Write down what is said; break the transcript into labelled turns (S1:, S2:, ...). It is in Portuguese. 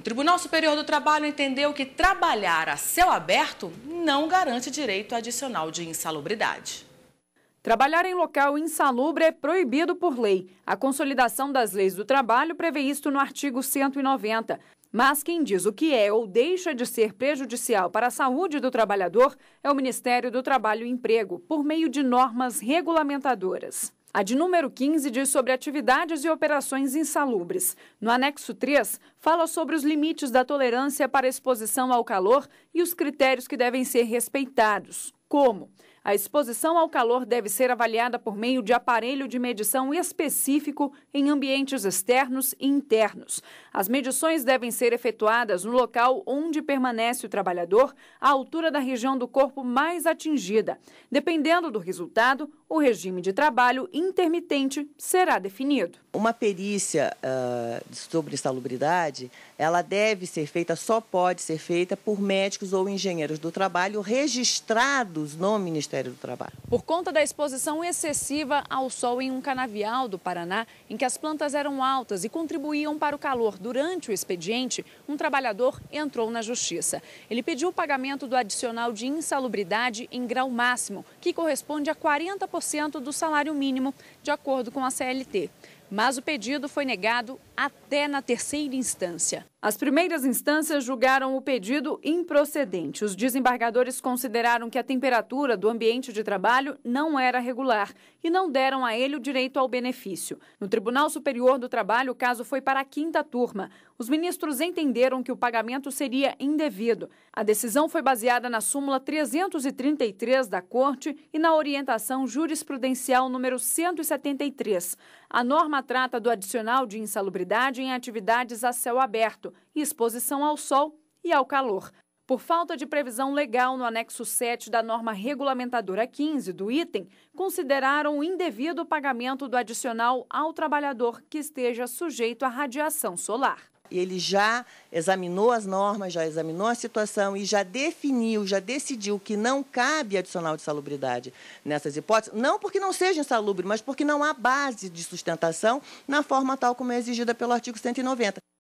S1: O Tribunal Superior do Trabalho entendeu que trabalhar a céu aberto não garante direito adicional de insalubridade.
S2: Trabalhar em local insalubre é proibido por lei. A consolidação das leis do trabalho prevê isto no artigo 190. Mas quem diz o que é ou deixa de ser prejudicial para a saúde do trabalhador é o Ministério do Trabalho e Emprego, por meio de normas regulamentadoras. A de número 15 diz sobre atividades e operações insalubres. No anexo 3, fala sobre os limites da tolerância para exposição ao calor e os critérios que devem ser respeitados, como a exposição ao calor deve ser avaliada por meio de aparelho de medição específico em ambientes externos e internos. As medições devem ser efetuadas no local onde permanece o trabalhador, à altura da região do corpo mais atingida. Dependendo do resultado, o regime de trabalho intermitente será definido.
S1: Uma perícia uh, sobre salubridade, ela deve ser feita, só pode ser feita por médicos ou engenheiros do trabalho registrados no Ministério Ministério do Trabalho.
S2: Por conta da exposição excessiva ao sol em um canavial do Paraná, em que as plantas eram altas e contribuíam para o calor durante o expediente, um trabalhador entrou na justiça. Ele pediu o pagamento do adicional de insalubridade em grau máximo, que corresponde a 40% do salário mínimo, de acordo com a CLT. Mas o pedido foi negado até na terceira instância. As primeiras instâncias julgaram o pedido improcedente. Os desembargadores consideraram que a temperatura do ambiente de trabalho não era regular e não deram a ele o direito ao benefício. No Tribunal Superior do Trabalho, o caso foi para a quinta turma. Os ministros entenderam que o pagamento seria indevido. A decisão foi baseada na súmula 333 da Corte e na orientação jurisprudencial número 173. A norma trata do adicional de insalubridade em atividades a céu aberto vento exposição ao sol e ao calor. Por falta de previsão legal no anexo 7 da norma regulamentadora 15 do item, consideraram indevido o pagamento do adicional ao trabalhador que esteja sujeito à radiação solar.
S1: Ele já examinou as normas, já examinou a situação e já definiu, já decidiu que não cabe adicional de salubridade nessas hipóteses, não porque não seja insalubre, mas porque não há base de sustentação na forma tal como é exigida pelo artigo 190.